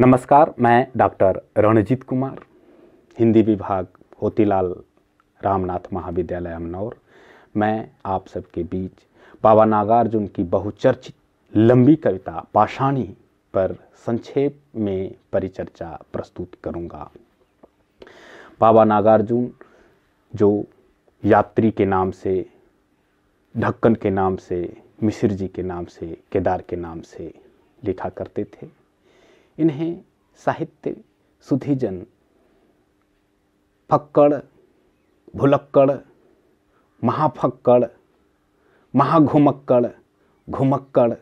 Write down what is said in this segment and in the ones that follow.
नमस्कार मैं डॉक्टर रणजीत कुमार हिंदी विभाग होतीलाल रामनाथ महाविद्यालय अमनौर मैं आप सबके बीच बाबा नागार्जुन की बहुचर्चित लंबी कविता पाषाणी पर संक्षेप में परिचर्चा प्रस्तुत करूंगा। बाबा नागार्जुन जो यात्री के नाम से ढक्कन के नाम से मिश्र जी के नाम से केदार के नाम से लिखा करते थे इन्हें साहित्य सुधिजन फक्कड़ भुलक्कड़ महाफक्कड़ महाघुमक्कड़ घुमक्कड़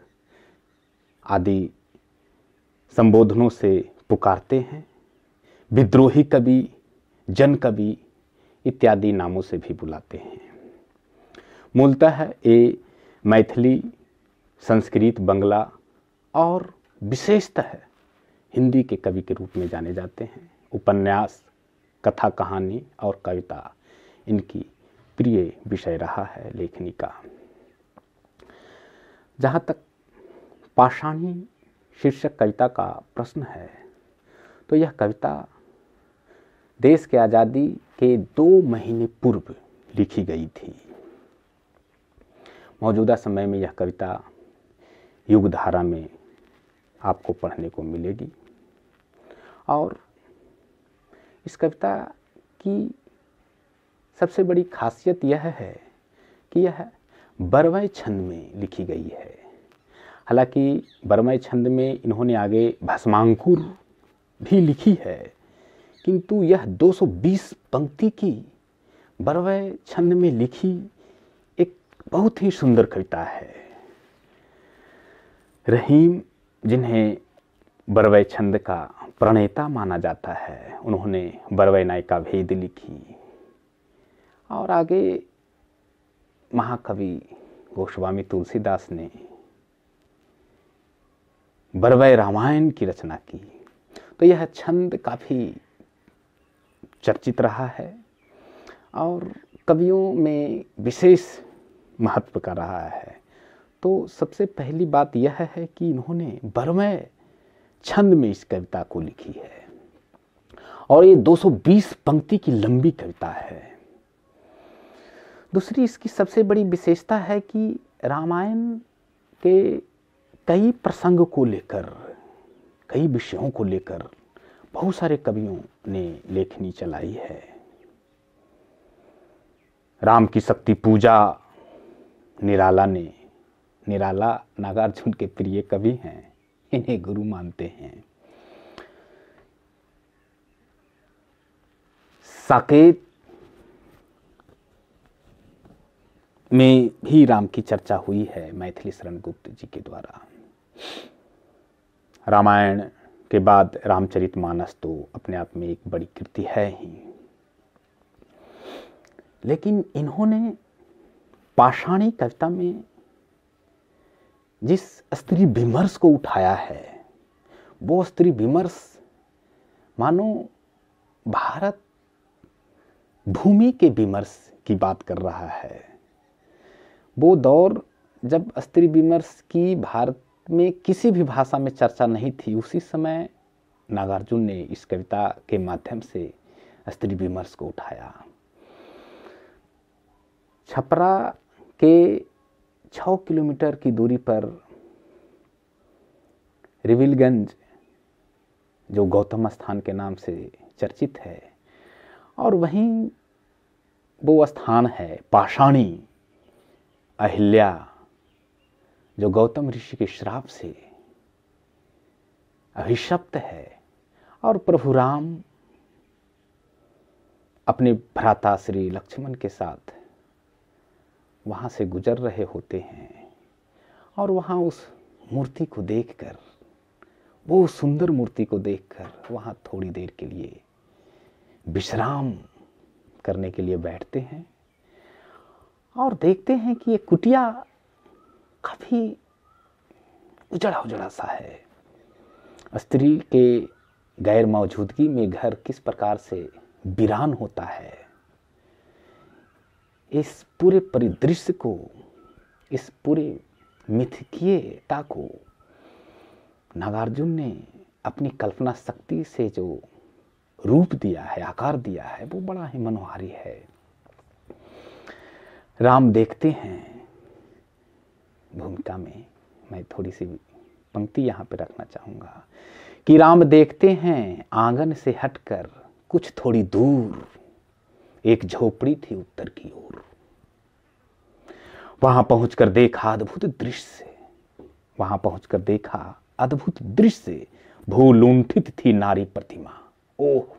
आदि संबोधनों से पुकारते हैं विद्रोही कवि जन कवि इत्यादि नामों से भी बुलाते हैं मूलतः ये मैथिली संस्कृत बंगला और विशेषतः हिंदी के कवि के रूप में जाने जाते हैं उपन्यास कथा कहानी और कविता इनकी प्रिय विषय रहा है लेखनी का जहाँ तक पाषाणी शीर्षक कविता का प्रश्न है तो यह कविता देश के आज़ादी के दो महीने पूर्व लिखी गई थी मौजूदा समय में यह कविता युग धारा में आपको पढ़ने को मिलेगी और इस कविता की सबसे बड़ी खासियत यह है कि यह बरवय छंद में लिखी गई है हालांकि बरवय छंद में इन्होंने आगे भस्मांकुर भी लिखी है किंतु यह 220 पंक्ति की बरवय छंद में लिखी एक बहुत ही सुंदर कविता है रहीम जिन्हें बरवय छंद का प्रणेता माना जाता है उन्होंने बरवय नायिका भेद लिखी और आगे महाकवि गोस्वामी तुलसीदास ने बरवय रामायण की रचना की तो यह छंद काफ़ी चर्चित रहा है और कवियों में विशेष महत्व का रहा है तो सबसे पहली बात यह है कि इन्होंने बरवय छंद में इस कविता को लिखी है और ये 220 पंक्ति की लंबी कविता है दूसरी इसकी सबसे बड़ी विशेषता है कि रामायण के कई प्रसंग को लेकर कई विषयों को लेकर बहुत सारे कवियों ने लेखनी चलाई है राम की शक्ति पूजा निराला ने निराला नागार्जुन के प्रिय कवि हैं इन्हें गुरु मानते हैं साकेत में भी राम की चर्चा हुई है मैथिली शरण गुप्त जी के द्वारा रामायण के बाद रामचरित मानस तो अपने आप में एक बड़ी कृति है ही लेकिन इन्होंने पाषाणी कविता में जिस स्त्री विमर्श को उठाया है वो स्त्री विमर्श मानो भारत भूमि के विमर्श की बात कर रहा है वो दौर जब स्त्री विमर्श की भारत में किसी भी भाषा में चर्चा नहीं थी उसी समय नागार्जुन ने इस कविता के माध्यम से स्त्री विमर्श को उठाया छपरा के छ किलोमीटर की दूरी पर रिविलगंज जो गौतम स्थान के नाम से चर्चित है और वहीं वो स्थान है पाषाणी अहिल्या जो गौतम ऋषि के श्राप से अभिशप्त है और प्रभु राम अपने भ्राता श्री लक्ष्मण के साथ वहाँ से गुजर रहे होते हैं और वहाँ उस मूर्ति को देखकर वो सुंदर मूर्ति को देखकर वहाँ थोड़ी देर के लिए विश्राम करने के लिए बैठते हैं और देखते हैं कि ये कुटिया काफ़ी उजड़ा उजड़ा सा है स्त्री के गैर मौजूदगी में घर किस प्रकार से वीरान होता है इस पूरे परिदृश्य को इस पूरे मिथकीयता को नागार्जुन ने अपनी कल्पना शक्ति से जो रूप दिया है आकार दिया है वो बड़ा ही मनोहारी है राम देखते हैं भूमिका में मैं थोड़ी सी पंक्ति यहाँ पे रखना चाहूँगा कि राम देखते हैं आंगन से हटकर कुछ थोड़ी दूर एक झोपड़ी थी उत्तर की ओर वहां पहुंचकर देखा अद्भुत दृश्य वहां पहुंचकर देखा अद्भुत दृश्य भू लुंठित थी नारी प्रतिमा ओह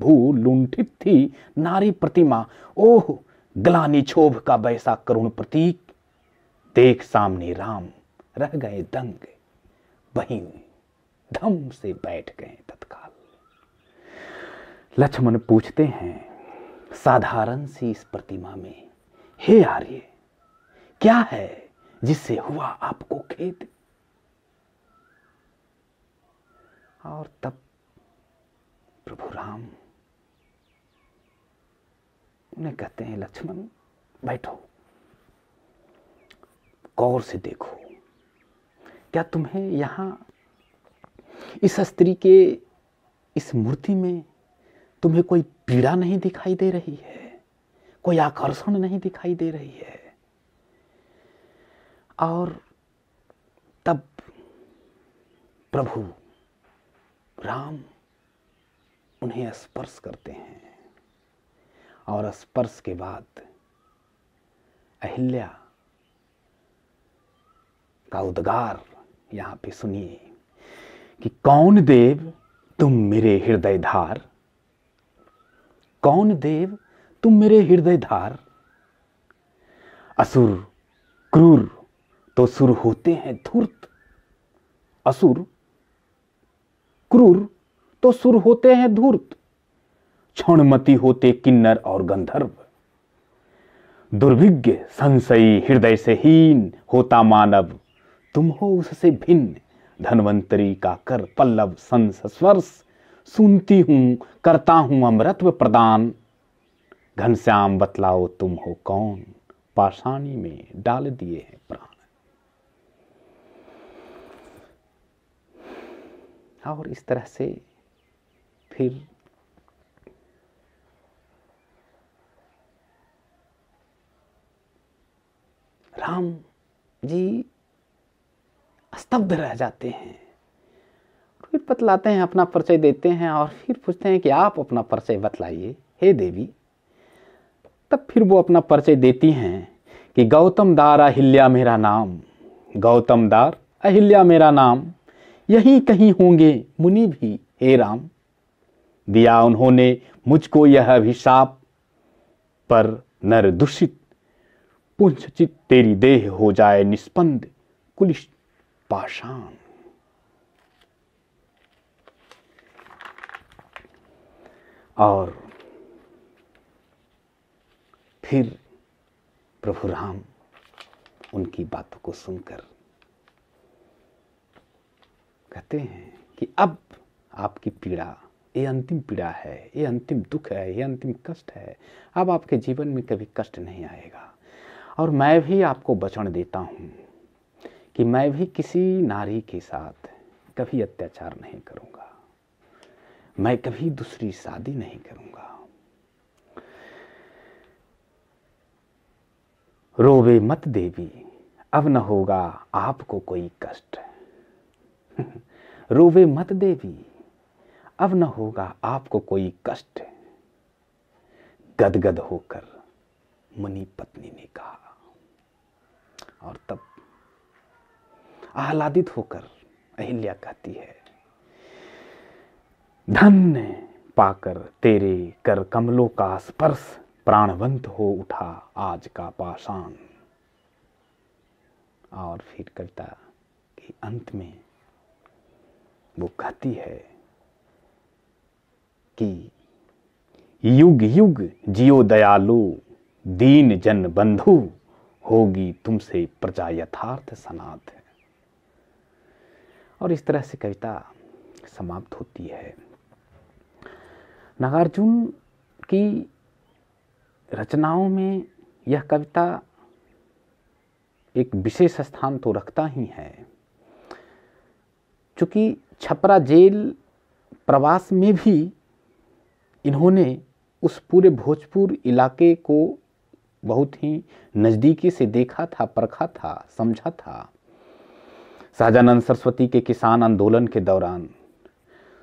भू लुंठित थी नारी प्रतिमा ओह ग्लानी क्षोभ का वैसा करुण प्रतीक देख सामने राम रह गए दंग वहीं धम से बैठ गए तत्काल लक्ष्मण पूछते हैं साधारण सी इस प्रतिमा में हे आर्य क्या है जिससे हुआ आपको खेद और तब प्रभु राम उन्हें कहते हैं लक्ष्मण बैठो गौर से देखो क्या तुम्हें यहां इस स्त्री के इस मूर्ति में तुम्हें कोई पीड़ा नहीं दिखाई दे रही है कोई आकर्षण नहीं दिखाई दे रही है और तब प्रभु राम उन्हें स्पर्श करते हैं और स्पर्श के बाद अहिल्या का उद्गार यहां पे सुनिए कि कौन देव तुम मेरे हृदयधार कौन देव तुम मेरे हृदय धार असुर क्रूर तो सुर होते हैं धूर्त असुर क्रूर तो सुर होते हैं धूर्त क्षणमती होते किन्नर और गंधर्व दुर्भिज्ञ संशयी हृदय से हीन होता मानव तुम हो उससे भिन्न धनवंतरी का कर पल्लव संस स्वर्श सुनती हूं करता हूं अमृत प्रदान घनश्याम बतलाओ तुम हो कौन पाषाणी में डाल दिए हैं प्राण और इस तरह से फिर राम जी स्तब्ध रह जाते हैं फिर बतलाते हैं अपना परिचय देते हैं और फिर पूछते हैं कि आप अपना परिचय बतलाइए हे देवी तब फिर वो अपना परिचय देती हैं कि गौतम दार अहिल्या मेरा नाम गौतम दार अहिल्या मेरा नाम यही कहीं होंगे मुनि भी हे राम दिया उन्होंने मुझको यह अभिशाप पर नर दूषित पुंछचित तेरी देह हो जाए निष्पंद कुलिश पाषाण और फिर प्रभु राम उनकी बातों को सुनकर कहते हैं कि अब आपकी पीड़ा ये अंतिम पीड़ा है ये अंतिम दुख है ये अंतिम कष्ट है अब आपके जीवन में कभी कष्ट नहीं आएगा और मैं भी आपको बचन देता हूँ कि मैं भी किसी नारी के साथ कभी अत्याचार नहीं करूँगा मैं कभी दूसरी शादी नहीं करूंगा रोवे मत देवी अब न होगा आपको कोई कष्ट रोवे मत देवी अब न होगा आपको कोई कष्ट गदगद होकर मुनि पत्नी ने कहा और तब आह्लादित होकर अहिल्या कहती है धन्य पाकर तेरे कर कमलों का स्पर्श प्राणवंत हो उठा आज का पाषाण और फिर कविता के अंत में वो कहती है कि युग युग जियो दयालु दीन जन बंधु होगी तुमसे प्रजा यथार्थ सनात और इस तरह से कविता समाप्त होती है नागार्जुन की रचनाओं में यह कविता एक विशेष स्थान तो रखता ही है चूँकि छपरा जेल प्रवास में भी इन्होंने उस पूरे भोजपुर इलाके को बहुत ही नज़दीकी से देखा था परखा था समझा था शाहजानंद सरस्वती के किसान आंदोलन के दौरान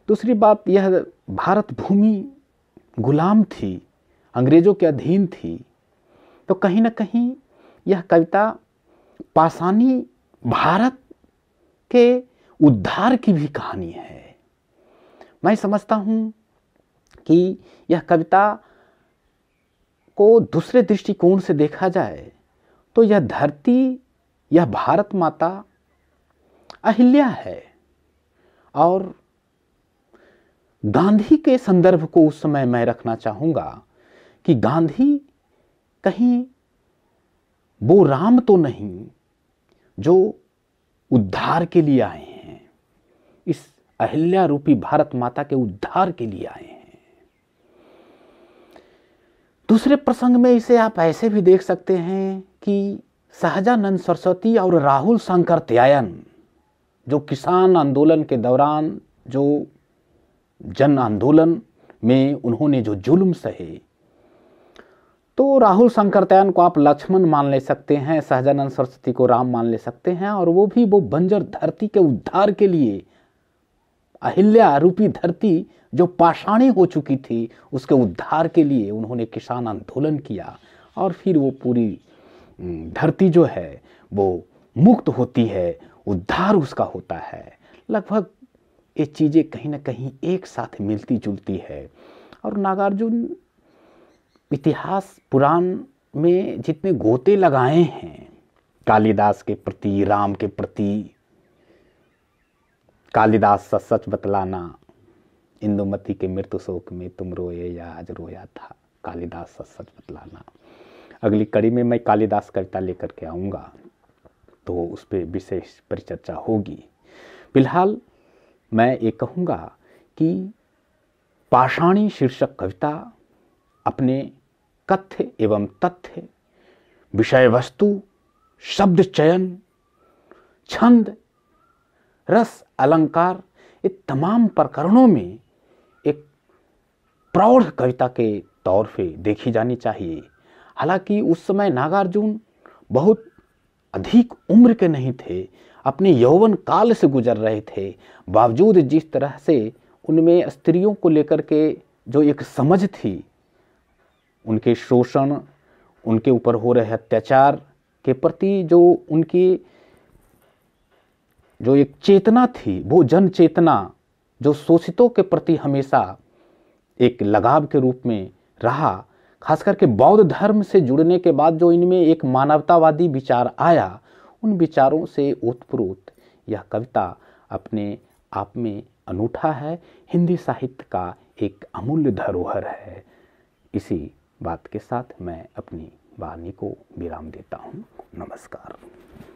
दूसरी बात यह भारत भूमि गुलाम थी अंग्रेज़ों के अधीन थी तो कहीं ना कहीं यह कविता पासानी भारत के उद्धार की भी कहानी है मैं समझता हूँ कि यह कविता को दूसरे दृष्टिकोण से देखा जाए तो यह धरती यह भारत माता अहिल्या है और गांधी के संदर्भ को उस समय मैं रखना चाहूंगा कि गांधी कहीं वो राम तो नहीं जो उद्धार के लिए आए हैं इस अहिल्या रूपी भारत माता के उद्धार के लिए आए हैं दूसरे प्रसंग में इसे आप ऐसे भी देख सकते हैं कि सहजानंद सरस्वती और राहुल शंकर त्यायन जो किसान आंदोलन के दौरान जो जन आंदोलन में उन्होंने जो जुल्म सहे तो राहुल शंकरत्यान को आप लक्ष्मण मान ले सकते हैं सहजानंद सरस्वती को राम मान ले सकते हैं और वो भी वो बंजर धरती के उद्धार के लिए अहिल्या रूपी धरती जो पाषाणी हो चुकी थी उसके उद्धार के लिए उन्होंने किसान आंदोलन किया और फिर वो पूरी धरती जो है वो मुक्त होती है उद्धार उसका होता है लगभग ये चीज़ें कहीं ना कहीं एक साथ मिलती जुलती है और नागार्जुन इतिहास पुराण में जितने गोते लगाए हैं कालिदास के प्रति राम के प्रति कालिदास सा सच बतलाना इंदुमती के मृत्यु शोक में तुम रोए या आज रोया था कालिदास सा सच बतलाना अगली कड़ी में मैं कालिदास कविता लेकर के आऊँगा तो उस पर विशेष परिचर्चा होगी फिलहाल मैं ये कहूँगा कि पाषाणी शीर्षक कविता अपने कथ्य एवं तथ्य विषय वस्तु शब्द चयन छंद रस अलंकार ये तमाम प्रकरणों में एक प्रौढ़ कविता के तौर पे देखी जानी चाहिए हालांकि उस समय नागार्जुन बहुत अधिक उम्र के नहीं थे अपने यौवन काल से गुजर रहे थे बावजूद जिस तरह से उनमें स्त्रियों को लेकर के जो एक समझ थी उनके शोषण उनके ऊपर हो रहे अत्याचार के प्रति जो उनकी जो एक चेतना थी वो जन चेतना जो शोषितों के प्रति हमेशा एक लगाव के रूप में रहा खास करके बौद्ध धर्म से जुड़ने के बाद जो इनमें एक मानवतावादी विचार आया उन विचारों से ओतप्रोत यह कविता अपने आप में अनूठा है हिंदी साहित्य का एक अमूल्य धरोहर है इसी बात के साथ मैं अपनी वाणी को विराम देता हूँ नमस्कार